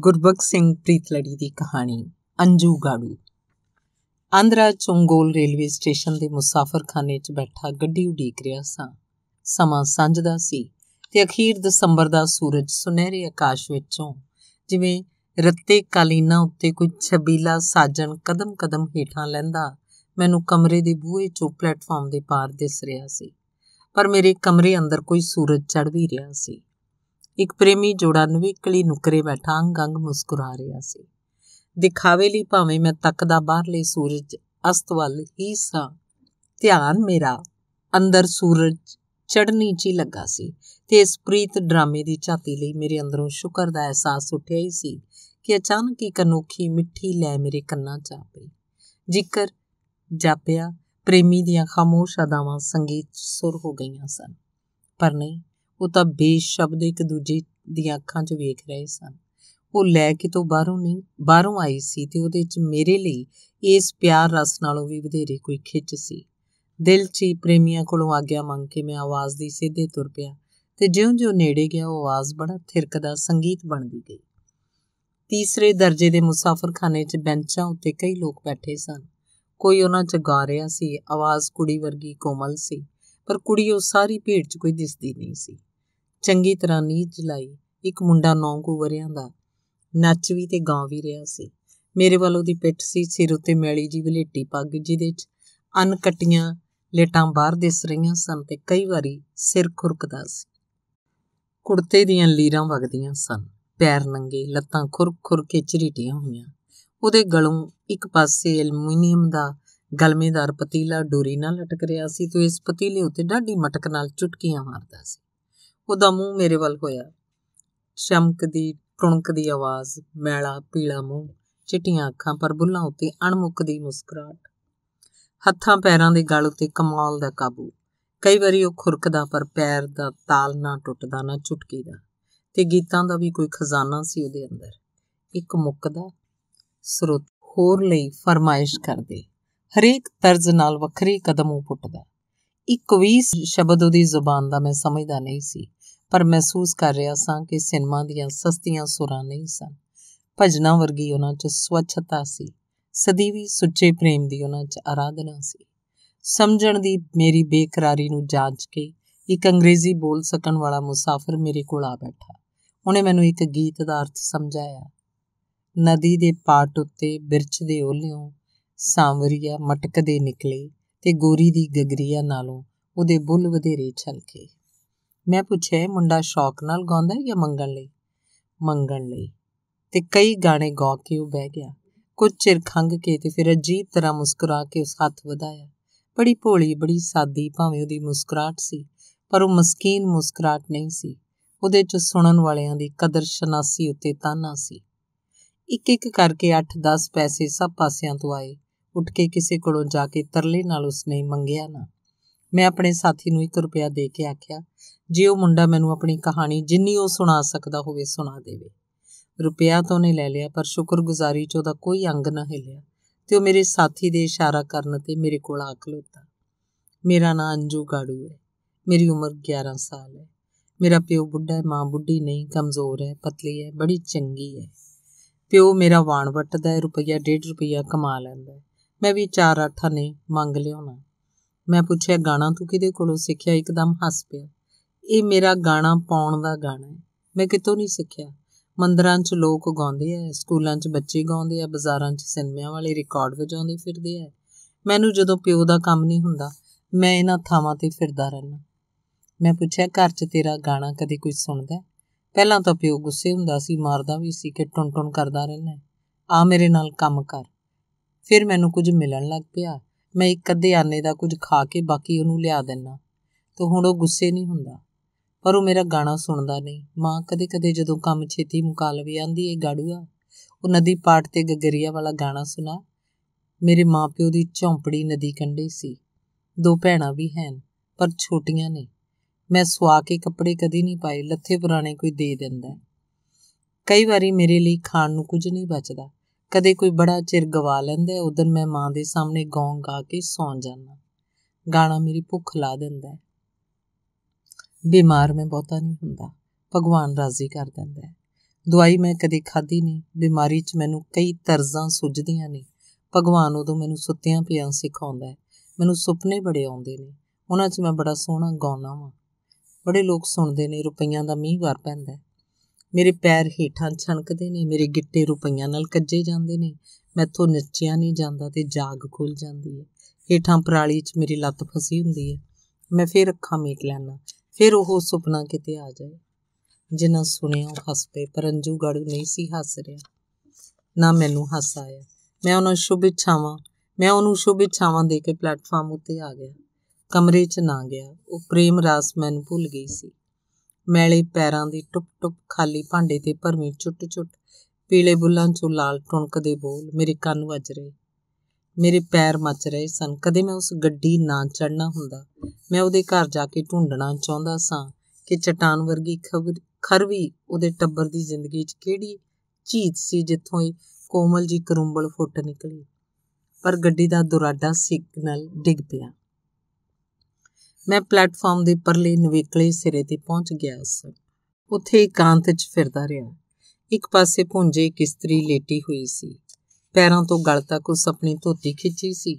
ਗੁਰਬਖਸ਼ ਸਿੰਘ ਪ੍ਰੀਤਲੜੀ ਦੀ ਕਹਾਣੀ ਅੰਜੂ ਗਾੜੂ ਆਂਧਰਾ ਚੰਗੋਲ ਰੇਲਵੇ ਸਟੇਸ਼ਨ ਦੇ ਮੁਸਾਫਰਖਾਨੇ 'ਚ ਬੈਠਾ ਗੱਡੀ ਉਡੀਕ ਰਿਹਾ ਸਾਂ ਸਮਾਂ ਸੰਝ ਦਾ ਸੀ ਤੇ ਅਖੀਰ ਦਸੰਬਰ ਦਾ ਸੂਰਜ ਸੁਨਹਿਰੇ ਆਕਾਸ਼ ਵਿੱਚੋਂ ਜਿਵੇਂ ਰੱਤੇ ਕਾਲੀਨਾ ਉੱਤੇ ਕੋਈ ਛਬੀਲਾ ਸਾਜਣ ਕਦਮ-ਕਦਮ ਹੇਠਾਂ ਲੈਂਦਾ ਮੈਨੂੰ ਕਮਰੇ ਦੇ ਬੂਹੇ 'ਚੋਂ ਪਲੇਟਫਾਰਮ ਦੇ ਪਾਰ ਦਿਸ ਰਿਹਾ ਸੀ ਪਰ ਮੇਰੇ ਕਮਰੇ ਅੰਦਰ ਕੋਈ ਸੂਰਜ ਚੜ੍ਹ ਵੀ ਰਿਹਾ ਸੀ ਇੱਕ ਪ੍ਰੇਮੀ ਜੋੜਾ ਕਲੀ ਨੁਕਰੇ ਬੈਠਾ ਅੰਗ-ਅੰਗ ਮੁਸਕਰਾ ਰਿਹਾ ਸੀ ਦਿਖਾਵੇ ਲਈ ਭਾਵੇਂ ਮੈਂ ਤੱਕਦਾ ਬਾਹਰਲੇ ਸੂਰਜ ਅਸਤ ਵੱਲ ਹੀ ਸਾਂ ਧਿਆਨ ਮੇਰਾ ਅੰਦਰ ਸੂਰਜ ਚੜ੍ਹਨੀ 'ਚ ਲੱਗਾ ਸੀ ਤੇ ਇਸ ਪ੍ਰੀਤ ਡਰਾਮੇ ਦੀ ਝਾਤੀ ਲਈ ਮੇਰੇ ਅੰਦਰੋਂ ਸ਼ੁਕਰ ਦਾ ਅਹਿਸਾਸ ਉੱਠਿਆ ਹੀ ਸੀ ਕਿ ਅਚਾਨਕ ਹੀ ਕਨੋਖੀ ਮਿੱਠੀ ਲੈ ਮੇਰੇ ਕੰਨਾਂ 'ਚ ਆ ਪਈ ਜ਼ਿਕਰ ਜਾਪਿਆ ਪ੍ਰੇਮੀ ਦੀਆਂ ਖਾਮੋਸ਼ ਅਦਾਵਾਂ ਸੰਗੀਤ ਸੁਰ ਹੋ ਗਈਆਂ ਸਨ ਪਰ ਨਹੀਂ ਉਹ ਤਾਂ ਬੇਸ਼ਬਦ ਇੱਕ ਦੂਜੇ ਦੀਆਂ ਅੱਖਾਂ 'ਚ ਵੇਖ ਰਹੇ ਸਨ ਉਹ ਲੈ ਕੇ ਤੋਂ ਬਾਹਰੋਂ ਨਹੀਂ ਬਾਹਰੋਂ ਆਈ ਸੀ ਤੇ ਉਹਦੇ 'ਚ ਮੇਰੇ ਲਈ ਇਸ ਪਿਆਰ ਰਸ ਨਾਲੋਂ ਵੀ ਵਧੇਰੇ ਕੋਈ ਖਿੱਚ ਸੀ ਦਿਲ 'ਚ ਹੀ ਪ੍ਰੇਮੀਆਂ ਕੋਲੋਂ ਆਗਿਆ ਮੰਗ ਕੇ ਮੈਂ ਆਵਾਜ਼ ਦੀ ਸਿੱਧੇ ਤੁਰ ਪਿਆ ਤੇ ਜਿਉਂ-ਜਿਉਂ ਨੇੜੇ ਗਿਆ ਉਹ ਆਵਾਜ਼ ਬੜਾ ਥਿਰਕਦਾ ਸੰਗੀਤ ਬਣਦੀ ਗਈ ਤੀਸਰੇ ਦਰਜੇ ਦੇ ਮੁਸਾਫਰਖਾਨੇ 'ਚ ਬੈਂਚਾਂ ਉੱਤੇ ਕਈ ਲੋਕ ਬੈਠੇ ਸਨ ਕੋਈ ਉਹਨਾਂ 'ਚ ਗਾ ਰਿਹਾ ਸੀ ਆਵਾਜ਼ ਕੁੜੀ ਵਰਗੀ ਕੋਮਲ ਸੀ ਪਰ ਕੁੜੀ ਉਹ ਸਾਰੀ ਭੀੜ 'ਚ ਕੋਈ ਦਿਸਦੀ ਨਹੀਂ ਸੀ ਚੰਗੀ ਤਰ੍ਹਾਂ ਨੀਂਦ ਜਲਾਈ ਇੱਕ ਮੁੰਡਾ 9 ਕੁ ਵਰਿਆਂ ਦਾ ਨੱਚ ਵੀ ਤੇ ਗਾ ਵੀ ਰਿਹਾ ਸੀ ਮੇਰੇ ਵੱਲ ਉਹਦੀ ਪਿੱਠ ਸੀ ਸਿਰ ਉੱਤੇ ਮੈਲੀ ਜੀ ਬਲੇਟੀ ਪੱਗ ਜਿਹਦੇ 'ਚ ਅਨ ਕਟੀਆਂ ਲੇਟਾਂ ਬਾਹਰ ਦਿਸ ਰਹੀਆਂ ਸਨ ਤੇ ਕਈ ਵਾਰੀ ਸਿਰ ਖੁਰਕਦਾ ਸੀ ਕੁੜਤੇ ਦੀਆਂ ਲੀਰਾਂ ਵਗਦੀਆਂ ਸਨ ਪੈਰ ਨੰਗੇ ਲੱਤਾਂ ਖੁਰਕ-ਖੁਰ ਕੇ ਝਰੀਟੀਆਂ ਹੋਈਆਂ ਉਹਦੇ ਗਲੋਂ ਇੱਕ ਪਾਸੇ ਐਲੂਮੀਨੀਅਮ ਦਾ ਗਲਮੇਦਾਰ ਪਤੀਲਾ ਡੋਰੀ ਨਾਲ ਲਟਕ ਰਿਹਾ ਸੀ ਤੇ ਇਸ ਪਤੀਲੇ ਉੱਤੇ ਡਾਢੀ ਮਟਕ ਨਾਲ ਚੁਟਕੀਆਂ ਮਾਰਦਾ ਸੀ ਉਹਦਾ ਮੂੰਹ ਮੇਰੇ ਵੱਲ ਹੋਇਆ ਚਮਕਦੀ ਟੁਣਕਦੀ ਆਵਾਜ਼ ਮੈਲਾ ਪੀਲਾ ਮੂੰਹ ਚਿੱਟੀਆਂ ਅੱਖਾਂ ਪਰ ਬੁੱਲਾਂ ਉੱਤੇ ਅਣਮੁੱਕਦੀ ਮੁਸਕਰਾਹਟ ਹੱਥਾਂ ਪੈਰਾਂ ਦੇ ਗਲ ਉੱਤੇ ਕਮਾਲ ਦਾ ਕਾਬੂ ਕਈ ਵਾਰੀ ਉਹ ਖੁਰਕਦਾ ਪਰ ਪੈਰ ਦਾ ਤਾਲ ਨਾ ਟੁੱਟਦਾ ਨਾ ਚੁਟਕੀ ਦਾ ਤੇ ਗੀਤਾਂ ਦਾ ਵੀ ਕੋਈ ਖਜ਼ਾਨਾ ਸੀ ਉਹਦੇ ਅੰਦਰ ਇੱਕ ਮੁੱਕਦਾ ਸਰੋਤ ਹੋਰ ਲਈ ਫਰਮਾਇਸ਼ ਕਰਦੇ ਹਰੇਕ ਤਰਜ਼ ਨਾਲ ਵੱਖਰੀ ਕਦਮ ਉਹ ਪੁੱਟਦਾ ਇੱਕ ਵੀ ਸ਼ਬਦ ਉਹਦੀ ਜ਼ੁਬਾਨ ਦਾ ਮੈਂ ਸਮਝਦਾ ਨਹੀਂ ਸੀ ਪਰ ਮਹਿਸੂਸ ਕਰ ਰਿਹਾ ਸਾਂ ਕਿ ਸਿਨੇਮਾ ਦੀਆਂ ਸਸਤੀਆਂ ਸੁਰਾਂ ਨਹੀਂ ਸਨ ਭਜਨਾ ਵਰਗੀ ਉਹਨਾਂ 'ਚ ਸਵੱਛਤਾ ਸੀ ਸਦੀਵੀ ਸੁੱਚੇ ਪ੍ਰੇਮ ਦੀ ਉਹਨਾਂ 'ਚ ਆਰਾਧਨਾ ਸੀ ਸਮਝਣ ਦੀ ਮੇਰੀ ਬੇਕਰਾਰੀ ਨੂੰ ਜਾਂਚ ਕੇ ਇੱਕ ਅੰਗਰੇਜ਼ੀ ਬੋਲ ਸਕਣ ਵਾਲਾ ਮੁਸਾਫਰ ਮੇਰੇ ਕੋਲ ਆ ਬੈਠਾ ਉਹਨੇ ਮੈਨੂੰ ਇੱਕ ਗੀਤ ਦਾ ਅਰਥ ਸਮਝਾਇਆ ਨਦੀ ਦੇ ਪਾਟ ਉੱਤੇ ਬਿਰਚ ਦੇ ਓਲਿਓਂ ਸਾਂਵਰੀਆ ਮਟਕਦੇ ਨਿਕਲੇ ਤੇ ਗੋਰੀ ਦੀ ਗਗਰੀਆ ਨਾਲੋਂ ਉਹਦੇ ਬੁੱਲ ਵਧੇਰੇ ਛਲਕੇ ਮੈਂ ਪੁੱਛਿਆ ਮੁੰਡਾ ਸ਼ੌਕ ਨਾਲ ਗਾਉਂਦਾ ਹੈ ਜਾਂ ਮੰਗਣ ਲਈ ਮੰਗਣ ਲਈ ਤੇ ਕਈ ਗਾਣੇ ਗਾ ਕੇ ਉਹ ਬਹਿ ਗਿਆ ਕੁਝ ਚਿਰ ਖੰਗ ਕੇ ਤੇ ਫਿਰ ਅਜੀਬ ਤਰ੍ਹਾਂ ਮੁਸਕਰਾ ਕੇ ਉਸ ਹੱਥ ਵਧਾਇਆ ਬੜੀ ਭੋਲੀ ਬੜੀ ਸਾਦੀ ਭਾਵੇਂ ਉਹਦੀ ਮੁਸਕਰਾਟ ਸੀ ਪਰ ਉਹ ਮਸਕੀਨ ਮੁਸਕਰਾਟ ਨਹੀਂ ਸੀ ਉਹਦੇ 'ਚ ਸੁਣਨ ਵਾਲਿਆਂ ਦੀ ਕਦਰ ਸ਼ਨਾਸੀ ਉੱਤੇ ਤਾਨਾ ਸੀ ਇੱਕ ਇੱਕ ਕਰਕੇ 8-10 ਪੈਸੇ ਸਭ ਪਾਸਿਆਂ ਤੋਂ ਆਏ ਉੱਠ ਕੇ ਕਿਸੇ ਕੋਲੋਂ ਜਾ ਕੇ ਤਰਲੇ ਨਾਲ ਉਸਨੇ ਮੰਗਿਆ ਨਾ ਮੈਂ ਆਪਣੇ ਸਾਥੀ ਨੂੰ 1 ਰੁਪਿਆ ਦੇ ਕੇ ਆਖਿਆ ਜੇ ਉਹ ਮੁੰਡਾ ਮੈਨੂੰ ਆਪਣੀ ਕਹਾਣੀ ਜਿੰਨੀ ਉਹ ਸੁਣਾ ਸਕਦਾ ਹੋਵੇ ਸੁਣਾ ਦੇਵੇ ਰੁਪਿਆ ਤਾਂ ਉਹਨੇ ਲੈ ਲਿਆ ਪਰ ਸ਼ੁਕਰਗੁਜ਼ਾਰੀ 'ਚ ਉਹਦਾ ਕੋਈ ਅੰਗ ਨਾ ਹਿੱਲਿਆ ਤੇ ਉਹ ਮੇਰੇ ਸਾਥੀ ਦੇ ਇਸ਼ਾਰਾ ਕਰਨ ਤੇ ਮੇਰੇ ਕੋਲ ਆ ਖਲੋਤਾ ਮੇਰਾ ਨਾਂ ਅੰਜੂ ਗਾੜੂ ਹੈ ਮੇਰੀ ਉਮਰ 11 ਸਾਲ ਹੈ ਮੇਰਾ ਪਿਓ ਬੁੱਢਾ ਹੈ ਮਾਂ ਬੁੱਢੀ ਨਹੀਂ ਕਮਜ਼ੋਰ ਹੈ ਪਤਲੀ ਹੈ ਬੜੀ ਚੰਗੀ ਹੈ ਪਿਓ ਮੇਰਾ ਵਾਣ ਵਟਦਾ ਹੈ ਰੁਪਈਆ 1.5 ਰੁਪਈਆ ਕਮਾ ਲੈਂਦਾ ਹੈ ਮੈਂ ਵੀ ਚਾਰ ਅਠਾ ਨੇ ਮੰਗ ਲਿਆਉਣਾ ਮੈਂ ਪੁੱਛਿਆ ਗਾਣਾ ਤੂੰ ਕਿਹਦੇ ਕੋਲੋਂ ਸਿੱਖਿਆ ਇੱਕਦਮ ਹੱਸ ਪਿਆ ਇਹ ਮੇਰਾ ਗਾਣਾ ਪਾਉਣ ਦਾ ਗਾਣਾ ਹੈ ਮੈਂ ਕਿਤੋਂ ਨਹੀਂ ਸਿੱਖਿਆ ਮੰਦਰਾਂ 'ਚ ਲੋਕ ਗਾਉਂਦੇ ਆ ਸਕੂਲਾਂ 'ਚ ਬੱਚੇ ਗਾਉਂਦੇ ਆ ਬਾਜ਼ਾਰਾਂ 'ਚ ਸਿਨੇਮਿਆਂ ਵਾਲੇ ਰਿਕਾਰਡ ਵਜਾਉਂਦੇ ਫਿਰਦੇ ਆ ਮੈਨੂੰ ਜਦੋਂ ਪਿਓ ਦਾ ਕੰਮ ਨਹੀਂ ਹੁੰਦਾ ਮੈਂ ਇਹਨਾਂ ਥਾਵਾਂ ਤੇ ਫਿਰਦਾ ਰਹਿਣਾ ਮੈਂ ਪੁੱਛਿਆ ਘਰ 'ਚ ਤੇਰਾ ਗਾਣਾ ਕਦੇ ਕੋਈ ਸੁਣਦਾ ਪਹਿਲਾਂ ਤਾਂ ਪਿਓ ਗੁੱਸੇ ਹੁੰਦਾ ਸੀ ਮਾਰਦਾ ਵੀ ਸੀ ਕਿ ਟੁੰਟੁੰ ਕਰਦਾ ਰਹਿਣਾ ਆ ਮੇਰੇ ਨਾਲ ਕੰਮ ਕਰ ਫਿਰ ਮੈਨੂੰ ਕੁਝ ਮਿਲਣ ਲੱਗ ਪਿਆ ਮੈਂ ਇੱਕ ਅੱਧੇ ਆਨੇ ਦਾ ਕੁਝ ਖਾ ਕੇ ਬਾਕੀ ਉਹਨੂੰ ਲਿਆ ਦਿੰਨਾ ਤੇ ਹੁਣ ਉਹ ਗੁੱਸੇ ਨਹੀਂ ਹੁੰਦਾ ਪਰ ਉਹ ਮੇਰਾ ਗਾਣਾ ਸੁਣਦਾ ਨਹੀਂ ਮਾਂ ਕਦੇ-ਕਦੇ ਜਦੋਂ ਕੰਮ ਛੇਤੀ ਮੁਕਾ ਲਵੇ ਆਂਦੀ ਏ ਗਾੜੂਆ ਉਹ ਨਦੀ ਪਾਟ ਤੇ ਗਗਰੀਆ ਵਾਲਾ ਗਾਣਾ ਸੁਣਾ ਮੇਰੇ ਮਾਪਿਓ ਦੀ ਝੌਂਪੜੀ ਨਦੀ ਕੰਢੇ ਸੀ ਦੋ ਭੈਣਾਂ ਵੀ ਹਨ ਪਰ ਛੋਟੀਆਂ ਨੇ ਮੈਂ ਸਵਾ ਕੇ ਕੱਪੜੇ ਕਦੀ ਨਹੀਂ ਪਾਏ ਲੱਥੇ ਪੁਰਾਣੇ ਕੋਈ ਦੇ ਦਿੰਦਾ ਕਈ ਵਾਰੀ ਮੇਰੇ ਲਈ ਖਾਣ ਨੂੰ ਕੁਝ ਨਹੀਂ ਬਚਦਾ ਕਦੇ ਕੋਈ ਬੜਾ ਚਿਰ ਗਵਾ ਲੈਂਦਾ ਉਦੋਂ ਮੈਂ ਮਾਂ ਦੇ ਸਾਹਮਣੇ ਗੌਂ ਗਾ ਕੇ ਸੌਂ ਜਾਂਦਾ ਗਾਣਾ ਮੇਰੀ ਭੁੱਖ ਲਾ ਦਿੰਦਾ ਬਿਮਾਰ ਮੈਂ ਬਹੁਤਾ ਨਹੀਂ ਹੁੰਦਾ ਭਗਵਾਨ ਰਾਜ਼ੀ ਕਰ ਦਿੰਦਾ ਦਵਾਈ ਮੈਂ ਕਦੇ ਖਾਧੀ ਨਹੀਂ ਬਿਮਾਰੀ 'ਚ ਮੈਨੂੰ ਕਈ ਤਰਜ਼ਾਂ ਸੁੱਝਦੀਆਂ ਨੇ ਭਗਵਾਨ ਉਦੋਂ ਮੈਨੂੰ ਸੁੱਤਿਆਂ ਪਿਆਂ ਸਿਖਾਉਂਦਾ ਮੈਨੂੰ ਸੁਪਨੇ ਬੜੇ ਆਉਂਦੇ ਨੇ ਉਹਨਾਂ 'ਚ ਮੈਂ ਬੜਾ ਸੋਹਣਾ ਗਾਉਣਾ ਵਾਂ ਬੜੇ ਲੋਕ ਸੁਣਦੇ ਨੇ ਰੁਪਈਆਂ ਦਾ ਮੀਂਹ ਵਰ ਪੈਂਦਾ ਮੇਰੇ ਪੈਰ ਹੀਠਾਂ ਛਣਕਦੇ ਨੇ ਮੇਰੇ ਗਿੱਟੇ ਰੁਪਈਆਂ ਨਾਲ ਕੱਜੇ ਜਾਂਦੇ ਨੇ ਮੈਥੋਂ ਨੱਚਿਆ ਨਹੀਂ ਜਾਂਦਾ ਤੇ ਜਾਗ ਖੁੱਲ ਜਾਂਦੀ ਹੈ ਹੀਠਾਂ ਪਰਾਲੀ 'ਚ ਮੇਰੀ ਲੱਤ ਫਸੀ ਹੁੰਦੀ ਹੈ ਮੈਂ ਫੇਰ ਅੱਖਾਂ ਮੀਟ ਲੈਣਾ ਫੇਰ ਉਹ ਸੁਪਨਾ ਕਿਤੇ ਆ ਜਾਏ ਜਿਨ੍ਹਾਂ ਸੁਣਿਆ ਉਹ ਹੱਸ ਪਏ ਪਰ ਅੰਜੂ ਗੜੂ ਨਹੀਂ ਸੀ ਹੱਸ ਰਿਹਾ ਨਾ ਮੈਨੂੰ ਹੱਸ ਆਇਆ ਮੈਂ ਉਹਨਾਂ ਸ਼ੁਭ ਇੱਛਾਵਾਂ ਮੈਂ ਉਹਨੂੰ ਸ਼ੁਭ ਇੱਛਾਵਾਂ ਦੇ ਕੇ ਪਲੇਟਫਾਰਮ ਉੱਤੇ ਆ ਗਿਆ ਕਮਰੇ 'ਚ ਨਾ ਗਿਆ ਉਹ ਪ੍ਰੇਮ ਰਾਸ ਮੈਨੂੰ ਭੁੱਲ ਗਈ ਸੀ ਮੈਲੇ ਪੈਰਾਂ ਦੀ ਟੁੱਪ-ਟੁੱਪ ਖਾਲੀ ਭਾਂਡੇ ਤੇ ਭਰਮੀ ਛੁੱਟ ਛੁੱਟ ਪੀਲੇ ਬੁੱਲਾਂ 'ਚੋਂ ਲਾਲ ਟੁਣਕਦੇ ਬੋਲ ਮੇਰੇ ਕੰਨ ਵੱਜ ਰਹੇ ਮੇਰੇ ਪੈਰ ਮੱਚ ਰਹੇ ਸਨ ਕਦੇ ਮੈਂ ਉਸ ਗੱਡੀ ਨਾ ਚੜਨਾ ਹੁੰਦਾ ਮੈਂ ਉਹਦੇ ਘਰ ਜਾ ਕੇ ਢੂੰਡਣਾ ਚਾਹੁੰਦਾ ਸਾਂ ਕਿ ਚਟਾਨ ਵਰਗੀ ਖਬਰ ਖਰਵੀ ਉਹਦੇ ਟੱਬਰ ਦੀ ਜ਼ਿੰਦਗੀ 'ਚ ਕਿਹੜੀ ਝੀਤ ਸੀ ਜਿੱਥੋਂ ਇਹ ਕੋਮਲ ਜੀ ਕਰੁੰਬਲ ਫੁੱਟ ਨਿਕਲੀ ਪਰ ਗੱਡੀ ਦਾ ਦੁਰਾਡਾ ਸਿਗਨਲ ਡਿੱਗ ਪਿਆ ਮੈਂ ਪਲੇਟਫਾਰਮ ਦੇ ਪਰਲੇ ਨਵੇਕਲੇ ਸਿਰੇ ਤੇ ਪਹੁੰਚ ਗਿਆ ਸੀ ਉੱਥੇ ਇਕਾਂਤ 'ਚ ਫਿਰਦਾ ਰਿਹਾ ਇੱਕ ਪਾਸੇ ਭੁੰਜੇ ਇੱਕ ਇਸਤਰੀ ਲੇਟੀ ਹੋਈ ਸੀ ਪੈਰਾਂ ਤੋਂ ਗਲ ਤੱਕ ਉਸ ਆਪਣੀ ਧੋਤੀ ਖਿੱਚੀ ਸੀ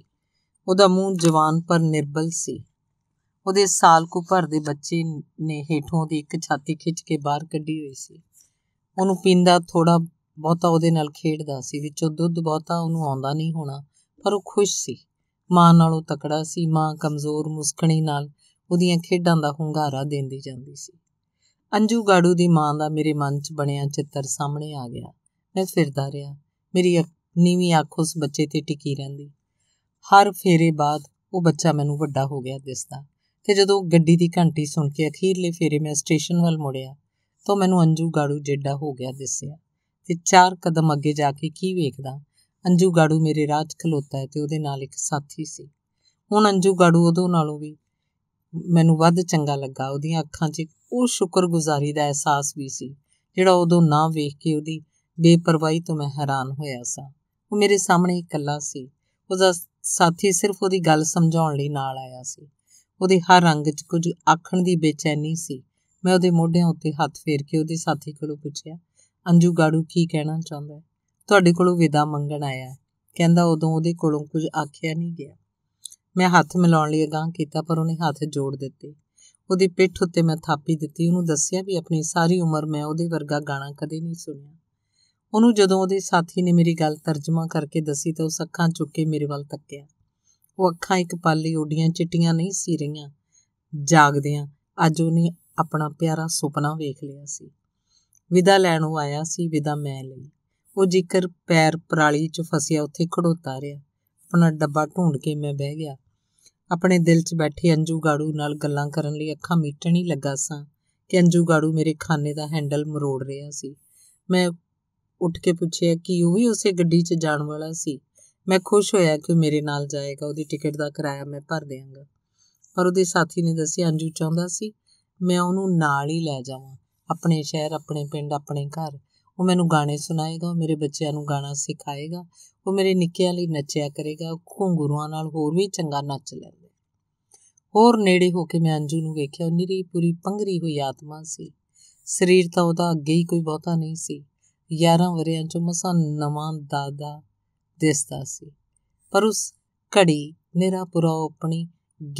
ਉਹਦਾ ਮੂੰਹ ਜਵਾਨ ਪਰ ਨਿਰਬਲ ਸੀ ਉਹਦੇ ਸਾਲ ਕੋ ਭਰ ਦੇ ਬੱਚੇ ਨੇ ਹੇਠੋਂ ਦੀ ਇੱਕ ਛਾਤੀ ਖਿੱਚ ਕੇ ਬਾਹਰ ਕੱਢੀ ਹੋਈ ਸੀ ਉਹਨੂੰ ਪੀਂਦਾ ਥੋੜਾ ਬਹੁਤਾ ਉਹਦੇ ਨਾਲ ਖੇਡਦਾ ਸੀ ਵਿੱਚੋਂ ਦੁੱਧ ਬਹੁਤਾ ਉਹਨੂੰ ਆਉਂਦਾ ਨਹੀਂ ਹੋਣਾ ਪਰ ਉਹ ਖੁਸ਼ ਸੀ ਮਾਂ ਨਾਲੋਂ ਤਕੜਾ ਸੀ ਮਾਂ ਕਮਜ਼ੋਰ ਮੁਸਕਣੀ ਨਾਲ ਉਹਦੀਆਂ ਖੇਡਾਂ ਦਾ ਹੁੰਗਾਰਾ ਦਿੰਦੀ ਜਾਂਦੀ ਸੀ ਅੰਜੂ ਗਾੜੂ ਦੀ ਮਾਂ ਦਾ ਮੇਰੇ ਮਨ 'ਚ ਬਣਿਆ ਚਿੱਤਰ ਸਾਹਮਣੇ ਆ ਗਿਆ ਮੈਂ ਫਿਰਦਾ ਰਿਹਾ ਮੇਰੀ ਨੀਵੀਂ ਅੱਖ ਉਸ ਬੱਚੇ ਤੇ ਟਿਕੀ ਰਹਿੰਦੀ ਹਰ ਫੇਰੇ ਬਾਅਦ ਉਹ ਬੱਚਾ ਮੈਨੂੰ ਵੱਡਾ ਹੋ ਗਿਆ ਦਿਸਦਾ ਤੇ ਜਦੋਂ ਗੱਡੀ ਦੀ ਘੰਟੀ ਸੁਣ ਕੇ ਅਖੀਰਲੇ ਫੇਰੇ ਮੈਂ ਸਟੇਸ਼ਨ ਵੱਲ ਮੁੜਿਆ ਤਾਂ ਮੈਨੂੰ ਅੰਜੂ ਗਾੜੂ ਜਿੱਡਾ ਹੋ ਗਿਆ ਦਿਸਿਆ ਤੇ ਚਾਰ ਕਦਮ ਅੱਗੇ ਜਾ ਕੇ ਕੀ ਵੇਖਦਾ ਅੰਜੂ ਗਾੜੂ ਮੇਰੇ ਰਾਹ 'ਚ ਖਲੋਤਾ ਹੈ ਤੇ ਉਹਦੇ ਨਾਲ ਇੱਕ ਸਾਥੀ ਸੀ ਹੁਣ ਅੰਜੂ ਗਾੜੂ ਉਹਦੋਂ ਨਾਲੋਂ ਵੀ ਮੈਨੂੰ ਵੱਧ ਚੰਗਾ ਲੱਗਾ ਉਹਦੀਆਂ ਅੱਖਾਂ 'ਚ ਉਹ ਸ਼ੁਕਰਗੁਜ਼ਾਰੀ ਦਾ ਅਹਿਸਾਸ ਵੀ ਸੀ ਜਿਹੜਾ ਉਦੋਂ ਨਾ ਵੇਖ ਕੇ ਉਹਦੀ ਬੇਪਰਵਾਹੀ ਤੋਂ ਮੈਂ ਹੈਰਾਨ ਹੋਇਆ ਸਾਂ ਉਹ ਮੇਰੇ ਸਾਹਮਣੇ ਇਕੱਲਾ ਸੀ ਉਹਦਾ ਸਾਥੀ ਸਿਰਫ ਉਹਦੀ ਗੱਲ ਸਮਝਾਉਣ ਲਈ ਨਾਲ ਆਇਆ ਸੀ ਉਹਦੇ ਹਰ ਰੰਗ 'ਚ ਕੁਝ ਆਖਣ ਦੀ ਬੇਚੈਨੀ ਸੀ ਮੈਂ ਉਹਦੇ ਮੋਢਿਆਂ ਉੱਤੇ ਹੱਥ ਫੇਰ ਕੇ ਉਹਦੇ ਸਾਥੀ ਕੋਲੋਂ ਪੁੱਛਿਆ ਅੰਜੂ ਗਾੜੂ ਕੀ ਕਹਿਣਾ ਚਾਹੁੰਦਾ ਹੈ ਤੁਹਾਡੇ ਕੋਲੋਂ ਵਿਦਾ ਮੰਗਣ ਆਇਆ ਹੈ ਕਹਿੰਦਾ ਉਦੋਂ ਉਹਦੇ ਕੋਲੋਂ ਕੁਝ ਆਖਿਆ ਨਹੀਂ ਗਿਆ ਮੈਂ ਹੱਥ ਮਿਲਾਉਣ ਲਈ ਅਗਾਹ ਕੀਤਾ ਪਰ ਉਹਨੇ ਹੱਥ ਜੋੜ ਦਿੱਤੇ ਉਹਦੀ ਪਿੱਠ ਉੱਤੇ ਮੈਂ ਥਾਪੀ ਦਿੱਤੀ ਉਹਨੂੰ ਦੱਸਿਆ ਵੀ ਆਪਣੀ ਸਾਰੀ ਉਮਰ ਮੈਂ ਉਹਦੇ ਵਰਗਾ ਗਾਣਾ ਕਦੇ ਨਹੀਂ ਸੁਣਿਆ ਉਹਨੂੰ ਜਦੋਂ ਉਹਦੇ ਸਾਥੀ ਨੇ ਮੇਰੀ ਗੱਲ ਤਰਜਮਾ ਕਰਕੇ ਦੱਸੀ ਤਾਂ ਉਹ ਸੱਖਾਂ ਚੁੱਕ ਕੇ ਮੇਰੇ ਵੱਲ ਤੱਕਿਆ ਉਹ ਅੱਖਾਂ ਇੱਕ ਪਲ ਲਈ ਚਿੱਟੀਆਂ ਨਹੀਂ ਸੀ ਰਹੀਆਂ ਜਾਗਦਿਆਂ ਅੱਜ ਉਹਨੇ ਆਪਣਾ ਪਿਆਰਾ ਸੁਪਨਾ ਵੇਖ ਲਿਆ ਸੀ ਵਿਦਾ ਲੈਣ ਉਹ ਆਇਆ ਸੀ ਵਿਦਾ ਮੈਂ ਲਈ ਉਹ ਜਿੱਕਰ ਪੈਰ ਪਰਾਲੀ 'ਚ ਫਸਿਆ ਉੱਥੇ ਖੜੋਤਾ ਰਿਹਾ ਆਪਣਾ ਡੱਬਾ ਢੂੰਡ ਕੇ ਮੈਂ ਬਹਿ ਗਿਆ ਆਪਣੇ ਦਿਲ 'ਚ ਬੈਠੇ ਅੰਜੂ ਗਾੜੂ ਨਾਲ ਗੱਲਾਂ ਕਰਨ ਲਈ ਅੱਖਾਂ ਮੀਟਣ ਹੀ ਲੱਗਾ ਸਾਂ ਕਿ ਅੰਜੂ ਗਾੜੂ ਮੇਰੇ ਖਾਨੇ ਦਾ ਹੈਂਡਲ ਮਰੋੜ ਰਿਹਾ ਸੀ ਮੈਂ ਉੱਠ ਕੇ ਪੁੱਛਿਆ ਕਿ ਉਹ ਵੀ ਉਸੇ ਗੱਡੀ 'ਚ ਜਾਣ ਵਾਲਾ ਸੀ ਮੈਂ ਖੁਸ਼ ਹੋਇਆ ਕਿ ਮੇਰੇ ਨਾਲ ਜਾਏਗਾ ਉਹਦੀ ਟਿਕਟ ਦਾ ਕਿਰਾਇਆ ਮੈਂ ਭਰ ਦੇਵਾਂਗਾ ਪਰ ਉਹਦੇ ਸਾਥੀ ਨੇ ਦੱਸਿਆ ਅੰਜੂ ਚਾਹੁੰਦਾ ਸੀ ਮੈਂ ਉਹਨੂੰ ਨਾਲ ਹੀ ਲੈ ਜਾਵਾਂ ਆਪਣੇ ਸ਼ਹਿਰ ਆਪਣੇ ਪਿੰਡ ਆਪਣੇ ਘਰ ਉਹ ਮੈਨੂੰ ਗਾਣੇ ਸੁਣਾਏਗਾ ਉਹ ਮੇਰੇ ਬੱਚਿਆਂ ਨੂੰ ਗਾਣਾ ਸਿਖਾਏਗਾ ਉਹ ਮੇਰੇ ਨਿੱਕਿਆਂ ਲਈ ਨੱਚਿਆ ਕਰੇਗਾ ਉਹ ਘੁੰਗਰੂਆਂ ਨਾਲ ਹੋਰ ਵੀ ਚੰਗਾ ਨੱਚ ਲੈਂਦੇ ਹੋਰ ਨੇੜੇ ਹੋ ਕੇ ਮੈਂ ਅੰਜੂ ਨੂੰ ਵੇਖਿਆ ਉਹ ਨਿਰੀ ਪੂਰੀ ਪੰਗਰੀ ਹੋਈ ਆਤਮਾ ਸੀ ਸਰੀਰ ਤਾਂ ਉਹਦਾ ਅੱਗੇ ਹੀ ਕੋਈ ਬਹੁਤਾ ਨਹੀਂ ਸੀ 11 ਵਰਿਆਂ ਚੋਂ ਮਸਾਂ ਨਵਾਂ ਦਾਦਾ ਦਿਸਦਾ ਸੀ ਪਰ ਉਸ ਘੜੀ ਮੇਰਾ ਪੁਰਾ ਆਪਣੀ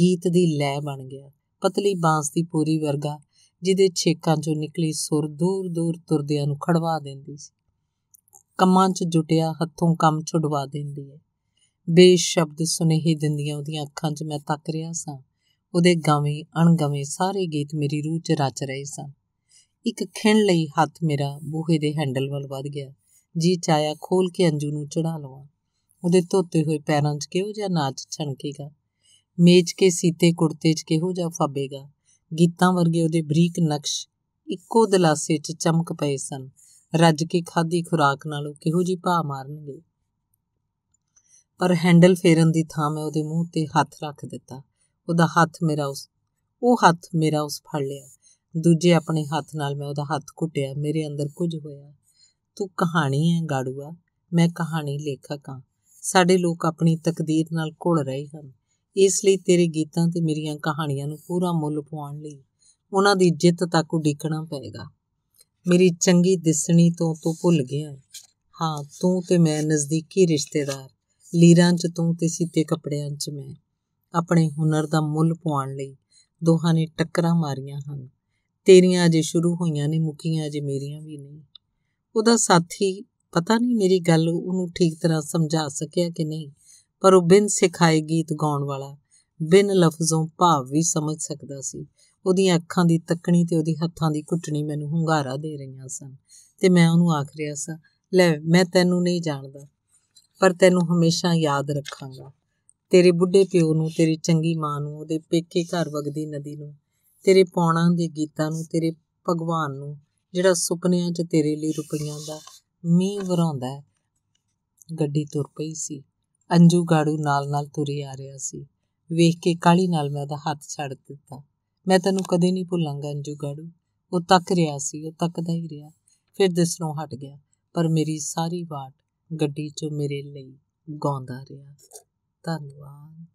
ਗੀਤ ਦੀ ਲੈ ਬਣ ਗਿਆ ਪਤਲੀ ਬਾਂਸ ਦੀ ਪੂਰੀ ਵਰਗਾ ਜਿਹਦੇ ਛੇਕਾਂ 'ਚੋਂ ਨਿਕਲੀ ਸੁਰ ਦੂਰ-ਦੂਰ ਤੁਰਦਿਆਂ ਨੂੰ ਖੜਵਾ ਦਿੰਦੀ ਸੀ ਕੰਮਾਂ 'ਚ ਜੁਟਿਆ ਹੱਥੋਂ ਕੰਮ ਛੁਡਵਾ ਦਿੰਦੀ ਹੈ ਬੇਸ਼ਬਦ ਸੁਨੇਹੇ ਦਿੰਦੀਆਂ ਉਹਦੀਆਂ ਅੱਖਾਂ 'ਚ ਮੈਂ ਤੱਕ ਰਿਹਾ ਸਾਂ ਉਹਦੇ ਗਾਵੇਂ ਅਣਗਾਵੇਂ ਸਾਰੇ ਗੀਤ ਮੇਰੀ ਰੂਹ 'ਚ ਰਚ ਰਹੇ ਸਨ ਇੱਕ ਖਿੰਣ ਲਈ ਹੱਥ ਮੇਰਾ ਬੂਹੇ ਦੇ ਹੈਂਡਲ ਵੱਲ ਵੱਧ ਗਿਆ ਜੀ ਚਾਇਆ ਖੋਲ ਕੇ ਅੰਜੂ ਨੂੰ ਚੜਾ ਲਵਾਂ ਉਹਦੇ ਧੋਤੇ ਹੋਏ ਪੈਰਾਂ 'ਚ ਕਿਹੋ ਜਿਹਾ ਨਾਚ ਛਣਕੇਗਾ ਮੇਜ ਕੇ ਸੀਤੇ ਕੁੜਤੇ 'ਚ ਕਿਹੋ ਜਿਹਾ ਫੱਬੇਗਾ ਗੀਤਾਂ ਵਰਗੇ ਉਹਦੇ ਬਰੀਕ ਨਕਸ਼ ਇੱਕੋ ਦਿਲਾਸੇ 'ਚ ਚਮਕ ਪਏ ਸਨ ਰੱਜ ਕੇ ਖਾਦੀ ਖੁਰਾਕ ਨਾਲ ਉਹ ਕਿਹੋ ਜੀ ਭਾ ਮਾਰਨਗੇ ਪਰ ਹੈਂਡਲ ਫੇਰਨ ਦੀ ਥਾਂ ਮੈਂ ਉਹਦੇ ਮੂੰਹ ਤੇ ਹੱਥ ਰੱਖ ਦਿੱਤਾ ਉਹਦਾ ਹੱਥ ਮੇਰਾ ਉਸ ਉਹ ਹੱਥ ਮੇਰਾ ਉਸ ਫੜ ਲਿਆ ਦੂਜੇ ਆਪਣੇ ਹੱਥ ਨਾਲ ਮੈਂ ਉਹਦਾ ਹੱਥ ਘੁੱਟਿਆ ਮੇਰੇ ਅੰਦਰ ਕੁਝ ਹੋਇਆ ਤੂੰ ਕਹਾਣੀ ਹੈ ਗਾੜੂਆ ਮੈਂ ਕਹਾਣੀ ਲੇਖਕ ਹਾਂ ਸਾਡੇ ਲੋਕ ਆਪਣੀ ਤਕਦੀਰ ਨਾਲ ਘੁਲ ਰਹੇ ਹਨ ਇਸ ਲਈ ਤੇਰੇ ਗੀਤਾਂ ਤੇ ਮੇਰੀਆਂ ਕਹਾਣੀਆਂ ਨੂੰ ਪੂਰਾ ਮੁੱਲ ਪਵਾਉਣ ਲਈ ਉਹਨਾਂ ਦੀ ਜਿੱਤ ਤੱਕ ਉਡੀਕਣਾ ਪਏਗਾ ਮੇਰੀ ਚੰਗੀ ਦਿਸਣੀ ਤੋਂ ਤੂੰ ਭੁੱਲ ਗਿਆ ਹਾਂ ਤੂੰ ਤੇ ਮੈਂ ਨਜ਼ਦੀਕੀ ਰਿਸ਼ਤੇਦਾਰ ਲੀਰਾਂ 'ਚ ਤੂੰ ਤੇ ਸੀਤੇ ਕੱਪੜਿਆਂ 'ਚ ਮੈਂ ਆਪਣੇ ਹੁਨਰ ਦਾ ਮੁੱਲ ਪਵਾਉਣ ਲਈ ਦੋਹਾਂ ਨੇ ਟੱਕਰਾਂ ਮਾਰੀਆਂ ਹਨ ਤੇਰੀਆਂ ਅਜੇ ਸ਼ੁਰੂ ਹੋਈਆਂ ਨਹੀਂ ਮੁਕੀਆਂ ਅਜੇ ਮੇਰੀਆਂ ਵੀ ਨਹੀਂ ਉਹਦਾ ਸਾਥੀ ਪਤਾ ਨਹੀਂ ਮੇਰੀ ਗੱਲ ਉਹਨੂੰ ਠੀਕ ਤਰ੍ਹਾਂ ਸਮਝਾ ਸਕਿਆ ਕਿ ਨਹੀਂ ਪਰ ਉਹ ਬਿਨ ਸਿਖਾਏ ਗੀਤ ਗਾਉਣ ਵਾਲਾ ਬਿਨ ਲਫ਼ਜ਼ੋਂ ਭਾਵ ਵੀ ਸਮਝ ਸਕਦਾ ਸੀ ਉਹਦੀਆਂ ਅੱਖਾਂ ਦੀ ਤੱਕਣੀ ਤੇ ਉਹਦੀ ਹੱਥਾਂ ਦੀ ਘੁੱਟਣੀ ਮੈਨੂੰ ਹੁੰਗਾਰਾ ਦੇ ਰਹੀਆਂ ਸਨ ਤੇ ਮੈਂ ਉਹਨੂੰ ਆਖ ਰਿਹਾ ਸਾਂ ਲੈ ਮੈਂ ਤੈਨੂੰ ਨਹੀਂ ਜਾਣਦਾ ਪਰ ਤੈਨੂੰ ਹਮੇਸ਼ਾ ਯਾਦ ਰੱਖਾਂਗਾ ਤੇਰੇ ਬੁੱਢੇ ਪਿਓ ਨੂੰ ਤੇਰੀ ਚੰਗੀ ਮਾਂ ਨੂੰ ਉਹਦੇ ਪੇਕੇ ਘਰ ਵਗਦੀ ਨਦੀ ਨੂੰ ਤੇਰੇ ਪੌਣਾ ਦੇ ਗੀਤਾਂ ਨੂੰ ਤੇਰੇ ਭਗਵਾਨ ਨੂੰ ਜਿਹੜਾ ਸੁਪਨਿਆਂ 'ਚ ਤੇਰੇ ਲਈ ਰੁਪਈਆਂ ਦਾ ਮੀਂਹ ਵਰਾਉਂਦਾ ਗੱਡੀ ਤੁਰ ਪਈ ਸੀ ਅੰਜੂ ਗਾੜੂ ਨਾਲ-ਨਾਲ ਤੁਰੇ ਆ ਰਿਹਾ ਸੀ ਵੇਖ ਕੇ ਕਾਲੀ ਨਾਲ ਮੈਂ ਉਹਦਾ ਹੱਥ ਛੱਡ ਦਿੱਤਾ ਮੈਂ ਤੈਨੂੰ ਕਦੇ ਨਹੀਂ ਭੁੱਲਾਂਗਾ ਅੰਜੂ ਗਾੜੂ ਉਹ ਤੱਕ ਰਿਹਾ ਸੀ ਉਹ ਤੱਕਦਾ ਹੀ ਰਿਹਾ ਫਿਰ ਦਿਸਣੋਂ ਹਟ ਗਿਆ ਪਰ ਮੇਰੀ ਸਾਰੀ ਬਾਟ ਗੱਡੀ 'ਚੋਂ ਮੇਰੇ ਲਈ ਗਾਉਂਦਾ ਰਿਹਾ ਧੰਨਵਾਦ